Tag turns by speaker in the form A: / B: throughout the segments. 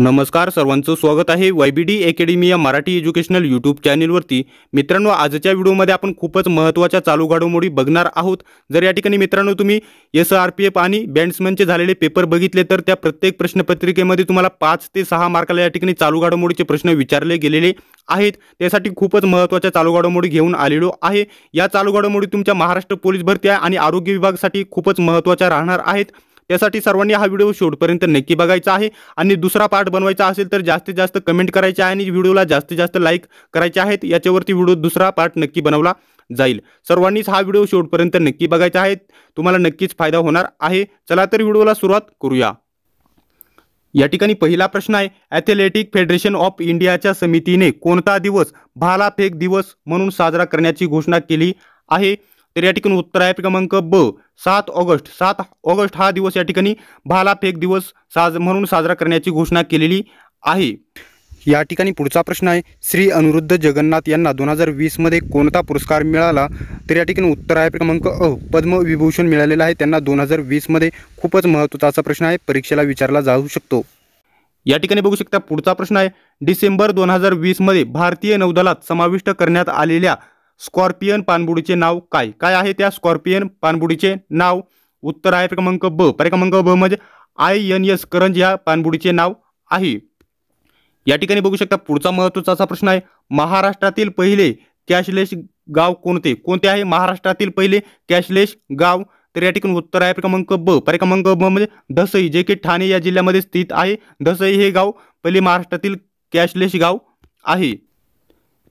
A: नमस्कार सर्वांचं स्वागत आहे वाय बी डी अकॅडमी या मराठी एज्युकेशनल यूट्यूब चॅनेलवरती मित्रांनो आजच्या व्हिडिओमध्ये आपण खूपच महत्त्वाच्या चालू घडामोडी बघणार आहोत जर या ठिकाणी मित्रांनो तुम्ही एस आर पी एफ आणि बँड्समनचे झालेले पेपर बघितले तर त्या प्रत्येक प्रश्नपत्रिकेमध्ये तुम्हाला पाच ते सहा मार्काला या ठिकाणी चालू घडामोडीचे प्रश्न विचारले गेलेले आहेत त्यासाठी खूपच महत्त्वाच्या चालू घडामोडी घेऊन आलेलो आहे या चालू घडामोडी तुमच्या महाराष्ट्र पोलीस भरती आहे आणि आरोग्य विभागासाठी खूपच महत्त्वाच्या राहणार आहेत यासाठी सर्वांनी हा व्हिडिओ शेवटपर्यंत नक्की बघायचा आहे आणि दुसरा पार्ट बनवायचा असेल तर जास्तीत जास्त कमेंट करायचे आहे आणि व्हिडिओला जास्तीत जास्त लाईक करायचे आहेत याच्यावरती व्हिडिओ दुसरा पार्ट नक्की बनवला जाईल सर्वांनीच हा व्हिडिओ शेवटपर्यंत नक्की बघायचा आहे तुम्हाला नक्कीच फायदा होणार आहे चला तर व्हिडिओला सुरुवात करूया या ठिकाणी पहिला प्रश्न आहे ॲथलेटिक फेडरेशन ऑफ इंडियाच्या समितीने कोणता दिवस भाला फेक दिवस म्हणून साजरा करण्याची घोषणा केली आहे तर या ठिकाणी उत्तर आहे क्रमांक ब सात ऑगस्ट सात ऑगस्ट हा दिवस या ठिकाणी भाला फेक दिवस साज म्हणून साजरा करण्याची घोषणा केलेली आहे या ठिकाणी पुढचा प्रश्न आहे श्री अनिरुद्ध जगन्नाथ यांना दोन हजार वीसमध्ये कोणता पुरस्कार मिळाला तर या ठिकाणी उत्तर आहे क्रमांक अ पद्मविभूषण मिळालेला आहे त्यांना दोन हजार वीसमध्ये खूपच महत्त्वाचा असा प्रश्न आहे परीक्षेला विचारला जाऊ शकतो या ठिकाणी बघू शकता पुढचा प्रश्न आहे डिसेंबर दोन हजार वीसमध्ये भारतीय नौदलात समाविष्ट करण्यात आलेल्या स्कॉर्पियन पाणबुडीचे नाव काय काय आहे त्या स्कॉर्पियन पाणबुडीचे नाव उत्तर आहे क्रमांक ब पर्याय क्रमांक ब म्हणजे आय एन एस करंज या पाणबुडीचे नाव आहे या ठिकाणी बघू शकता पुढचा महत्त्वाचा असा प्रश्न आहे महाराष्ट्रातील पहिले कॅशलेस गाव कोणते कोणते आहे महाराष्ट्रातील पहिले कॅशलेस गाव तर या ठिकाणी उत्तर आहे क्रमांक ब पर्याय क्रमांक ब म्हणजे धसई जे की ठाणे या जिल्ह्यामध्ये स्थित आहे धसई हे गाव पहिले महाराष्ट्रातील कॅशलेस गाव आहे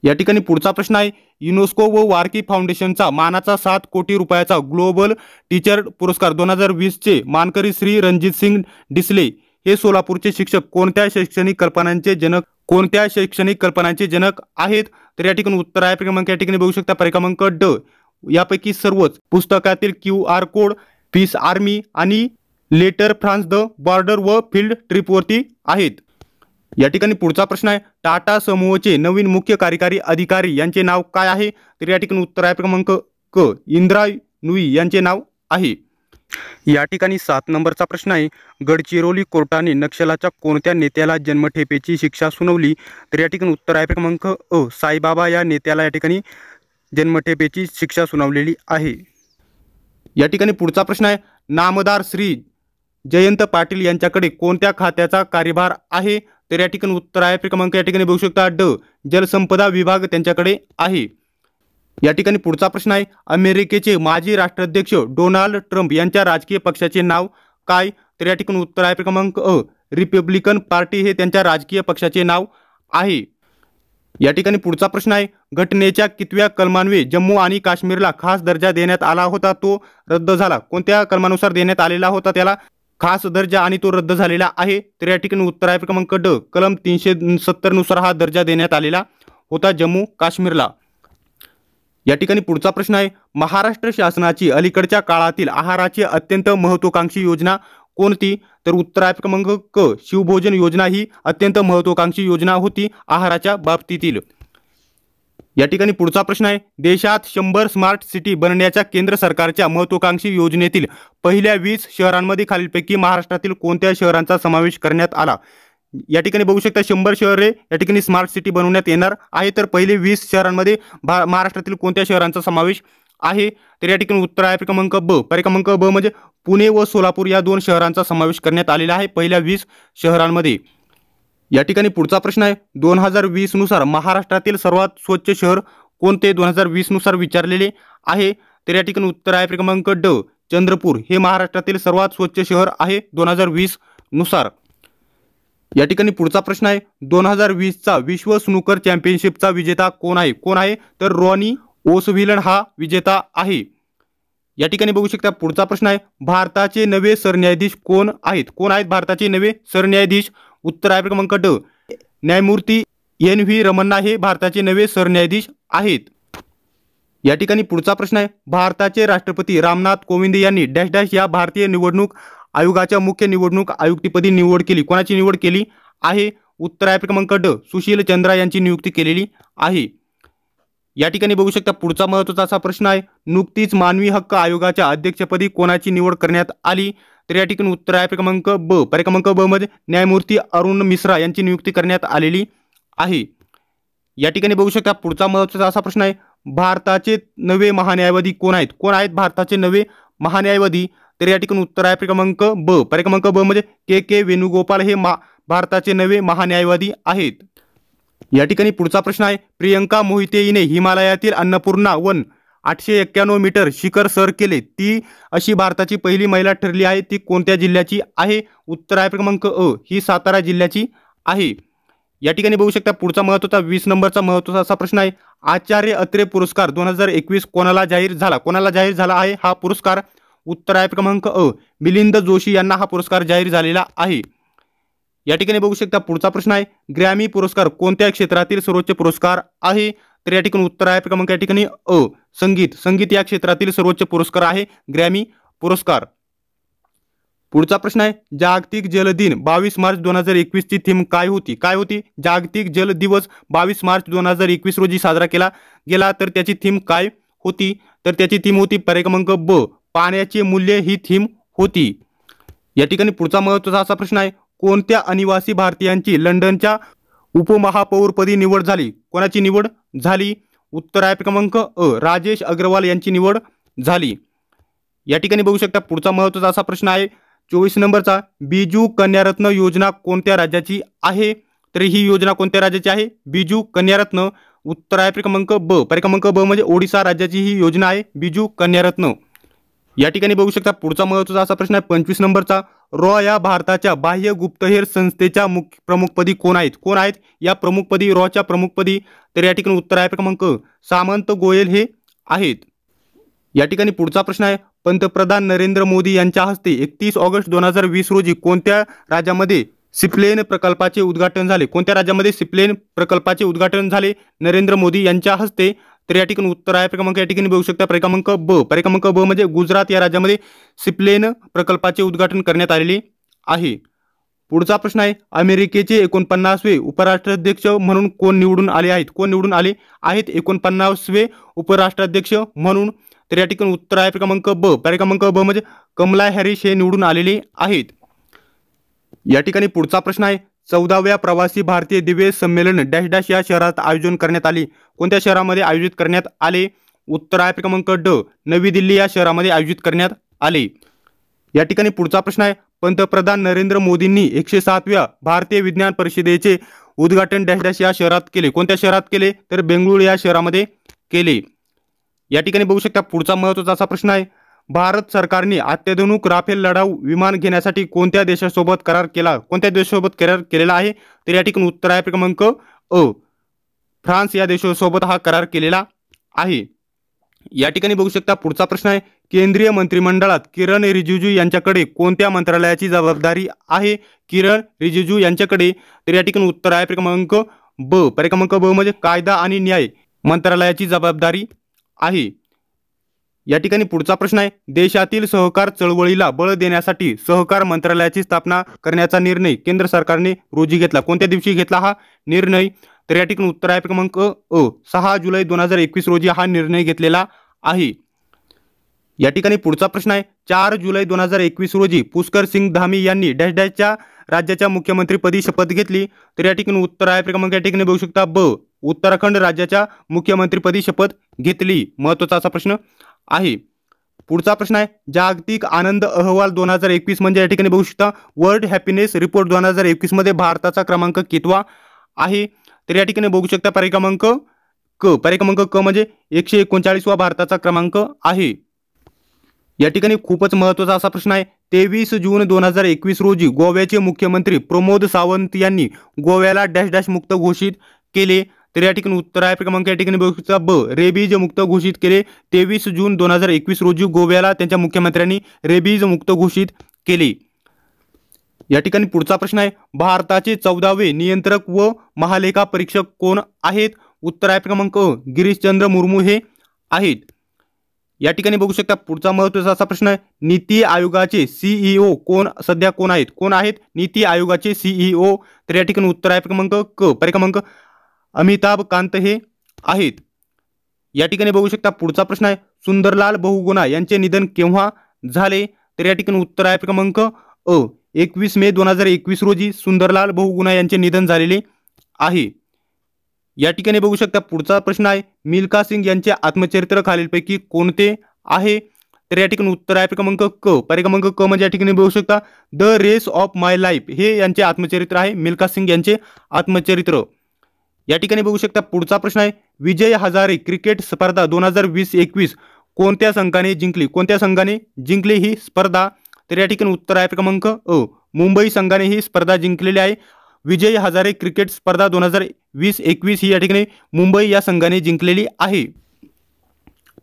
A: या ठिकाणी पुढचा प्रश्न आहे युनेस्को व वारकी फाउंडेशनचा मानाचा सात कोटी रुपयाचा ग्लोबल टीचर पुरस्कार दोन हजार वीसचे मानकरी श्री रणजित सिंग डिसले हे सोलापूरचे शिक्षक कोणत्या शैक्षणिक कल्पनांचे जनक कोणत्या शैक्षणिक कल्पनांचे जनक आहेत तर या ठिकाणी उत्तर आहे क्रमांक या ठिकाणी बघू शकता परिक्रमांक ड यापैकी सर्वच पुस्तकातील Q R code peace army आणि लेटर फ्रान्स द बॉर्डर व फील्ड ट्रिपवरती आहेत या ठिकाणी पुढचा प्रश्न आहे टाटा समूहचे नवीन मुख्य कार्यकारी अधिकारी यांचे नाव काय आहे तर या ठिकाणी उत्तर आहे क्रमांक क इंद्रा नुई यांचे नाव आहे या ठिकाणी सात नंबरचा प्रश्न आहे गडचिरोली कोर्टाने नक्षलाच्या कोणत्या नेत्याला जन्मठेपेची शिक्षा सुनावली तर या ठिकाणी उत्तर आहे क्रमांक अ साईबाबा या नेत्याला या ठिकाणी जन्मठेपेची शिक्षा सुनावलेली आहे या ठिकाणी पुढचा प्रश्न आहे नामदार श्री जयंत पाटील यांच्याकडे कोणत्या खात्याचा कार्यभार आहे तर या ठिकाणी उत्तर आहे क्रमांक या ठिकाणी बघू शकता ड जलसंपदा विभाग त्यांच्याकडे आहे या ठिकाणी पुढचा प्रश्न आहे अमेरिकेचे माजी राष्ट्राध्यक्ष डोनाल्ड ट्रम्प यांच्या राजकीय पक्षाचे नाव काय तर या ठिकाणी उत्तर आहे क्रमांक अ रिपब्लिकन पार्टी हे त्यांच्या राजकीय पक्षाचे नाव आहे या ठिकाणी पुढचा प्रश्न आहे घटनेच्या कितव्या कलमान्वे जम्मू आणि काश्मीरला खास दर्जा देण्यात आला होता तो रद्द झाला कोणत्या कलमानुसार देण्यात आलेला होता त्याला खास दर्जा आणि तो रद्द झालेला आहे तर या ठिकाणी उत्तर आहे क्रमांक ड कलम तीनशे सत्तरनुसार हा दर्जा देण्यात आलेला होता जम्मू काश्मीरला या ठिकाणी पुढचा प्रश्न आहे महाराष्ट्र शासनाची अलीकडच्या काळातील आहाराची अत्यंत महत्त्वाकांक्षी योजना कोणती तर उत्तर आहे क्रमांक क शिवभोजन योजना ही अत्यंत महत्त्वाकांक्षी योजना होती आहाराच्या बाबतीतील या ठिकाणी पुढचा प्रश्न आहे देशात शंभर स्मार्ट सिटी बनण्याच्या केंद्र सरकारच्या महत्वाकांक्षी योजनेतील पहिल्या वीस शहरांमध्ये खालीलपैकी महाराष्ट्रातील कोणत्या शहरांचा समावेश करण्यात आला या ठिकाणी बघू शकता शंभर शहरे या ठिकाणी स्मार्ट सिटी बनवण्यात येणार आहे तर पहिले वीस शहरांमध्ये भा महाराष्ट्रातील कोणत्या शहरांचा समावेश आहे तर या ठिकाणी उत्तर आहे क्रमांक ब क्रमांक ब म्हणजे पुणे व सोलापूर या दोन शहरांचा समावेश करण्यात आलेला आहे पहिल्या वीस शहरांमध्ये या ठिकाणी पुढचा प्रश्न आहे दोन हजार वीसनुसार महाराष्ट्रातील सर्वात स्वच्छ शहर कोणते दोन हजार वीसनुसार विचारलेले आहे तर या ठिकाणी उत्तर आहे क्रमांक ड चंद्रपूर हे महाराष्ट्रातील सर्वात स्वच्छ शहर आहे दोन हजार वीसनुसार या ठिकाणी पुढचा प्रश्न आहे दोन हजार वीसचा विश्व स्नूकर चॅम्पियनशिपचा विजेता कोण आहे कोण आहे तर रॉनी ओसव्हिलन हा विजेता आहे या ठिकाणी बघू शकता पुढचा प्रश्न आहे भारताचे नवे सरन्यायाधीश कोण आहेत कोण आहेत भारताचे नवे सरन्यायाधीश उत्तर आहे क्रमांक न्यायमूर्ती एन व्ही रमन्ना हे भारताचे नवे सरन्यायाधीश आहेत या ठिकाणी पुढचा प्रश्न आहे भारताचे राष्ट्रपती रामनाथ कोविंद यांनी डॅश डॅश या भारतीय निवडणूक आयोगाच्या मुख्य निवडणूक आयुक्तीपदी निवड केली कोणाची निवड केली आहे उत्तर आफ्रिका क्रमांक सुशील चंद्रा यांची नियुक्ती केलेली आहे या ठिकाणी बघू शकता पुढचा महत्त्वाचा असा प्रश्न आहे नुकतीच मानवी हक्क आयोगाच्या अध्यक्षपदी कोणाची निवड करण्यात आली तर या ठिकाणी उत्तर आहे क्रमांक ब पर्याय क्रमांक ब मध्ये न्यायमूर्ती अरुण मिश्रा यांची नियुक्ती करण्यात आलेली आहे या ठिकाणी बघू शकता पुढचा महत्वाचा असा प्रश्न आहे भारताचे नवे महान्यायवादी कोण आहेत कोण आहेत भारताचे नवे महान्यायवादी तर या ठिकाणी उत्तर आहे क्रमांक ब पर्याय क्रमांक ब मध्ये के के वेणुगोपाल हे भारताचे नवे महान्यायवादी आहेत या ठिकाणी पुढचा प्रश्न आहे प्रियंका मोहिते हिने हिमालयातील अन्नपूर्णा वन आठशे एक्क्याण्णव मीटर शिखर सर केले ती अशी भारताची पहिली महिला ठरली आहे ती कोणत्या जिल्ह्याची आहे उत्तर आहे क्रमांक अ ही सातारा जिल्ह्याची आहे या ठिकाणी बघू शकता पुढचा महत्त्वाचा वीस नंबरचा महत्त्वाचा असा प्रश्न आहे आचार्य अत्रे पुरस्कार दोन हजार एकवीस कोणाला जाहीर झाला कोणाला जाहीर झाला आहे हा पुरस्कार उत्तर आहे क्रमांक अ मिलिंद जोशी यांना हा पुरस्कार जाहीर झालेला आहे या ठिकाणी बघू शकता पुढचा प्रश्न आहे ग्रॅमी पुरस्कार कोणत्या क्षेत्रातील सर्वोच्च पुरस्कार आहे तर या ठिकाणी उत्तर आहे क्रमांक या ठिकाणी अ संगीत संगीत या क्षेत्रातील सर्वोच्च पुरस्कार आहे ग्रॅमी पुरस्कार पुढचा प्रश्न आहे जागतिक जल दिन बावीस मार्च दोन हजार एकवीसची थीम काय होती काय होती जागतिक जल दिवस बावीस मार्च दोन हजार एकवीस रोजी साजरा केला गेला तर त्याची थीम काय होती तर त्याची थीम होती पर्याय क्रमांक ब पाण्याचे मूल्य ही थीम होती या ठिकाणी पुढचा महत्त्वाचा असा प्रश्न आहे कोणत्या अनिवासी भारतीयांची लंडनच्या उपमहापौरपदी निवड झाली कोणाची निवड झाली उत्तर आहे क्रमांक अ राजेश अग्रवाल यांची निवड झाली या ठिकाणी बघू शकता पुढचा महत्त्वाचा असा प्रश्न आहे चोवीस नंबरचा बिजू कन्यारत्न योजना कोणत्या राज्याची आहे तर ही योजना कोणत्या राज्याची आहे बिजू कन्यारत्न उत्तर आहे क्रमांक ब क्रमांक ब म्हणजे ओडिसा राज्याची ही योजना आहे बिजू कन्यारत्न या ठिकाणी बघू शकता पुढचा महत्वाचा असा प्रश्न आहे पंचवीस नंबरचा रॉ या भारताच्या बाह्य गुप्तहेर संस्थेच्या मुख्य प्रमुखपदी कोण आहेत कोण आहेत या प्रमुखपदी रॉच्या प्रमुखपदी तर या ठिकाणी उत्तर आहे क्रमांक सामंत गोयल हे आहेत या ठिकाणी पुढचा प्रश्न आहे पंतप्रधान नरेंद्र मोदी यांच्या हस्ते एकतीस ऑगस्ट दोन हजार वीस रोजी कोणत्या राज्यामध्ये सिप्लेन प्रकल्पाचे उद्घाटन झाले कोणत्या राज्यामध्ये सिप्लेन प्रकल्पाचे उद्घाटन झाले नरेंद्र मोदी यांच्या हस्ते तर या ठिकाणी उत्तर आहे क्रमांक या ठिकाणी बघू शकता क्रमांक ब प्रक्रमांक ब म्हणजे गुजरात या राज्यामध्ये सिप्लेन प्रकल्पाचे उद्घाटन करण्यात आलेले आहे पुढचा प्रश्न आहे अमेरिकेचे एकोणपन्नासवे उपराष्ट्राध्यक्ष म्हणून कोण निवडून आले आहेत कोण निवडून आले आहेत एकोणपन्नासवे उपराष्ट्राध्यक्ष म्हणून तर या ठिकाणी उत्तर आहे क्रमांक ब क्रमांक ब म्हणजे कमला हॅरिस हे निवडून आलेले आहेत या ठिकाणी पुढचा प्रश्न आहे चौदाव्या प्रवासी भारतीय दिव्य संमेलन डॅश डॅश या शहरात आयोजन करण्यात आले कोणत्या शहरामध्ये आयोजित करण्यात आले उत्तर क्रमांक ड नवी दिल्ली या शहरामध्ये आयोजित करण्यात आले या ठिकाणी पुढचा प्रश्न आहे पंतप्रधान नरेंद्र मोदींनी एकशे सातव्या भारतीय विज्ञान परिषदेचे उद्घाटन डॅश डॅश या शहरात केले कोणत्या शहरात केले तर बेंगळुरू या शहरामध्ये केले या ठिकाणी बघू शकता पुढचा महत्त्वाचा असा प्रश्न आहे भारत सरकारने अत्याधुनिक राफेल लढाऊ विमान घेण्यासाठी कोणत्या देशासोबत करार केला कोणत्या देशासोबत करार केलेला आहे तर या ठिकाणी उत्तर आहे क्रमांक अ फ्रान्स या देशासोबत हा करार केलेला आहे या ठिकाणी बघू शकता पुढचा प्रश्न आहे केंद्रीय मंत्रिमंडळात किरण रिजिजू यांच्याकडे कोणत्या मंत्रालयाची जबाबदारी आहे किरण रिजिजू यांच्याकडे तर या ठिकाणी उत्तर आहे क्रमांक ब परिक्रमांक ब म्हणजे कायदा आणि न्याय मंत्रालयाची जबाबदारी आहे या ठिकाणी पुढचा प्रश्न आहे देशातील सहकार चळवळीला बळ देण्यासाठी सहकार मंत्रालयाची स्थापना करण्याचा निर्णय केंद्र सरकारने रोजी घेतला कोणत्या दिवशी घेतला हा निर्णय तर या ठिकाणी उत्तर आहे क्रमांक अ सहा जुलै दोन हजार एकवीस रोजी हा निर्णय घेतलेला आहे या ठिकाणी पुढचा प्रश्न आहे चार जुलै दोन हजार एकवीस रोजी पुष्कर सिंग धामी यांनी डॅश डॅशच्या राज्याच्या मुख्यमंत्रीपदी शपथ घेतली तर या ठिकाणी उत्तर आहे क्रमांक या ठिकाणी बघू शकता ब उत्तराखंड राज्याच्या मुख्यमंत्रीपदी शपथ घेतली महत्वाचा असा प्रश्न आहे पुढचा प्रश्न आहे जागतिक आनंद अहवाल दोन हजार एकवीस म्हणजे या ठिकाणी बघू शकता वर्ल्ड हॅपीनेस रिपोर्ट दोन हजार एकवीसमध्ये भारताचा क्रमांक कितवा आहे तर या ठिकाणी बघू शकता पर्याय क्रमांक क पर्याय क्रमांक क म्हणजे एकशे एकोणचाळीसवा भारताचा क्रमांक आहे या ठिकाणी खूपच महत्त्वाचा असा प्रश्न आहे तेवीस जून दोन हजार एकवीस रोजी गोव्याचे मुख्यमंत्री प्रमोद सावंत यांनी गोव्याला डॅश डॅश मुक्त घोषित केले तर या ठिकाणी उत्तर आहे क्रमांक या ठिकाणी बघू शकता ब रेबीज मुक्त घोषित केले तेवीस जून दोन हजार एकवीस रोजी गोव्याला त्यांच्या मुख्यमंत्र्यांनी रेबीज मुक्त घोषित केले या ठिकाणी पुढचा प्रश्न आहे भारताचे चौदावे नियंत्रक व महालेखा परीक्षक कोण आहेत उत्तर आहे क्रमांक गिरीशचंद्र मुर्मू हे आहेत या ठिकाणी बघू शकता पुढचा महत्वाचा असा प्रश्न आहे नीती आयोगाचे सीईओ कोण सध्या कोण आहेत कोण आहेत नीती आयोगाचे सीईओ तर या ठिकाणी उत्तर आहे क्रमांक क परिक्रमांक अमिताभ कांत हे आहेत या ठिकाणी बघू शकता पुढचा प्रश्न आहे सुंदरलाल बहुगुणा यांचे निधन केव्हा झाले तर या ठिकाणी उत्तर आहे क्रमांक अ एकवीस मे दोन हजार एकवीस रोजी सुंदरलाल बहुगुणा यांचे निधन झालेले आहे या ठिकाणी बघू शकता पुढचा प्रश्न आहे मिल्खा सिंग यांचे आत्मचरित्र खालीलपैकी कोणते आहे तर या ठिकाणी उत्तर आहे क्रमांक क पर्याय क्रमांक क म्हणजे या ठिकाणी बघू शकता the race of my life हे यांचे आत्मचरित्र आहे मिल्खा सिंग यांचे आत्मचरित्र या ठिकाणी बघू शकता पुढचा प्रश्न आहे विजय हजारे क्रिकेट स्पर्धा दोन हजार वीस एकवीस कोणत्या संघाने जिंकली कोणत्या संघाने जिंकली ही स्पर्धा तर या ठिकाणी उत्तर आहे क्रमांक अ मुंबई संघाने ही स्पर्धा जिंकलेली आहे विजय हजारे क्रिकेट स्पर्धा दोन हजार वीस एकवीस ही या ठिकाणी मुंबई या संघाने जिंकलेली आहे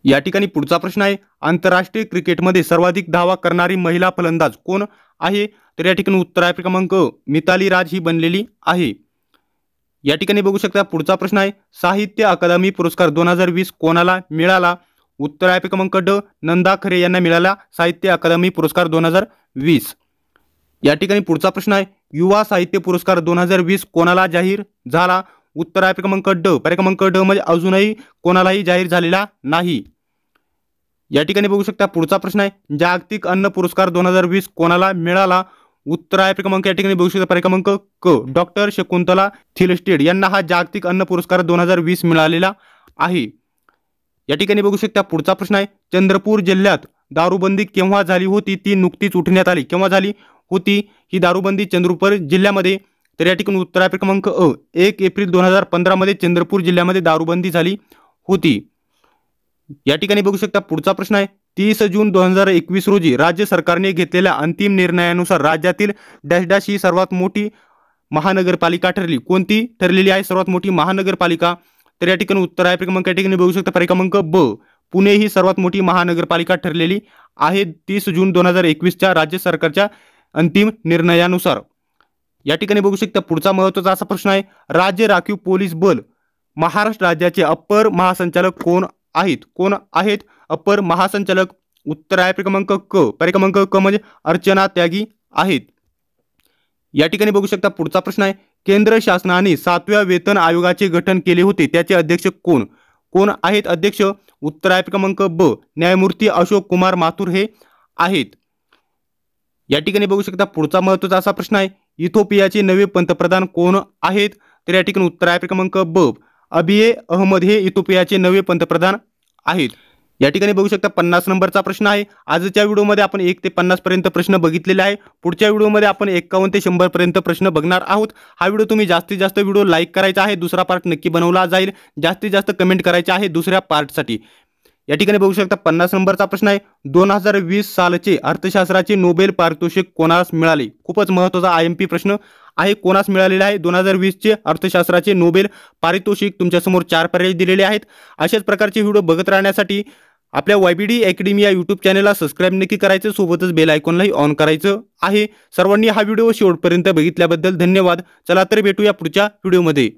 A: या ठिकाणी पुढचा प्रश्न आहे आंतरराष्ट्रीय क्रिकेटमध्ये सर्वाधिक धावा करणारी महिला फलंदाज कोण आहे तर या ठिकाणी उत्तर आहे क्रमांक मिताली राज ही बनलेली आहे या ठिकाणी बघू शकता पुढचा प्रश्न आहे साहित्य अकादमी पुरस्कार दोन हजार वीस कोणाला मिळाला उत्तर आहे क्रमांक ड नंदा खरे यांना मिळाला साहित्य अकादमी पुरस्कार दोन हजार वीस या ठिकाणी पुढचा प्रश्न आहे युवा साहित्य पुरस्कार दोन हजार वीस कोणाला जाहीर झाला उत्तर आहे क्रमांक ड पर्याय क्रमांक ड म्हणजे अजूनही कोणालाही जाहीर झालेला नाही या ठिकाणी बघू शकता पुढचा प्रश्न आहे जागतिक अन्न पुरस्कार दोन हजार वीस कोणाला मिळाला उत्तर आहे क्रमांक या ठिकाणी बघू शकता क्रमांक क डॉक्टर शकुंतला थिलस्टेड यांना हा जागतिक अन्न पुरस्कार दोन हजार वीस मिळालेला आहे या ठिकाणी बघू शकता पुढचा प्रश्न आहे चंद्रपूर जिल्ह्यात दारूबंदी केव्हा झाली होती ती नुकतीच उठण्यात आली केव्हा झाली होती ही दारूबंदी चंद्रपूर जिल्ह्यामध्ये तर या ठिकाणी उत्तर क्रमांक अ एक एप्रिल दोन हजार पंधरामध्ये चंद्रपूर जिल्ह्यामध्ये दारूबंदी झाली होती या ठिकाणी बघू शकता पुढचा प्रश्न आहे तीस जून दोन हजार एकवीस रोजी राज्य सरकारने घेतलेल्या अंतिम निर्णयानुसार राज्यातील डॅश डॅश ही सर्वात मोठी महानगरपालिका ठरली कोणती ठरलेली आहे सर्वात मोठी महानगरपालिका तर या ठिकाणी उत्तर आहे क्रमांक या ठिकाणी बघू शकता परिक्रमांक ब पुणे ही सर्वात मोठी महानगरपालिका ठरलेली आहे तीस जून दोन हजार एकवीसच्या राज्य सरकारच्या अंतिम निर्णयानुसार या ठिकाणी बघू शकता पुढचा महत्त्वाचा असा प्रश्न आहे राज्य राखीव पोलीस बल महाराष्ट्र राज्याचे अप्पर महासंचालक कोण आहेत कोण आहेत अपर महासंचालक उत्तर आहे क्रमांक क परिक्रमांक क्रमांक क म्हणजे अर्चना त्यागी आहेत या ठिकाणी बघू शकता पुढचा प्रश्न आहे केंद्र शासनाने सातव्या वेतन आयोगाचे गठन केले होते त्याचे अध्यक्ष कोण कोण आहेत अध्यक्ष उत्तर आहे क्रमांक ब न्यायमूर्ती अशोक कुमार माथुर हे आहेत या ठिकाणी बघू शकता पुढचा महत्त्वाचा असा प्रश्न आहे इथोपियाचे नवे पंतप्रधान कोण आहेत तर या ठिकाणी उत्तर आहे क्रमांक ब अबिये अहमद हे इथोपियाचे नवे पंतप्रधान आहेत या ठिकाणी बघू शकता पन्नास नंबरचा प्रश्न आहे आजच्या व्हिडिओमध्ये आपण एक ते पन्नास पर्यंत प्रश्न बघितलेले आहे पुढच्या व्हिडिओमध्ये आपण एकावन्न ते शंभर पर्यंत प्रश्न बघणार आहोत हा व्हिडिओ तुम्ही जास्तीत जास्त व्हिडिओ लाईक करायचा आहे दुसरा पार्ट नक्की बनवला जाईल जास्तीत जास्त कमेंट करायचे आहे दुसऱ्या पार्टसाठी या ठिकाणी बघू शकता पन्नास नंबरचा प्रश्न आहे दोन हजार वीस सालचे अर्थशास्त्राचे नोबेल पारितोषिक कोणास मिळाले खूपच महत्त्वाचा आय एम पी प्रश्न आहे कोणास मिळालेला आहे दोन हजार वीसचे अर्थशास्त्राचे नोबेल पारितोषिक तुमच्यासमोर चार पर्याय दिलेले आहेत अशाच प्रकारचे व्हिडिओ बघत राहण्यासाठी आपल्या वाय बी डी अकॅडमी या यूट्यूब चॅनलला सबस्क्राईब नक्की करायचं सोबतच बेल आयकॉनलाही ऑन करायचं आहे सर्वांनी हा व्हिडिओ शेवटपर्यंत बघितल्याबद्दल धन्यवाद चला तर भेटूया पुढच्या व्हिडिओमध्ये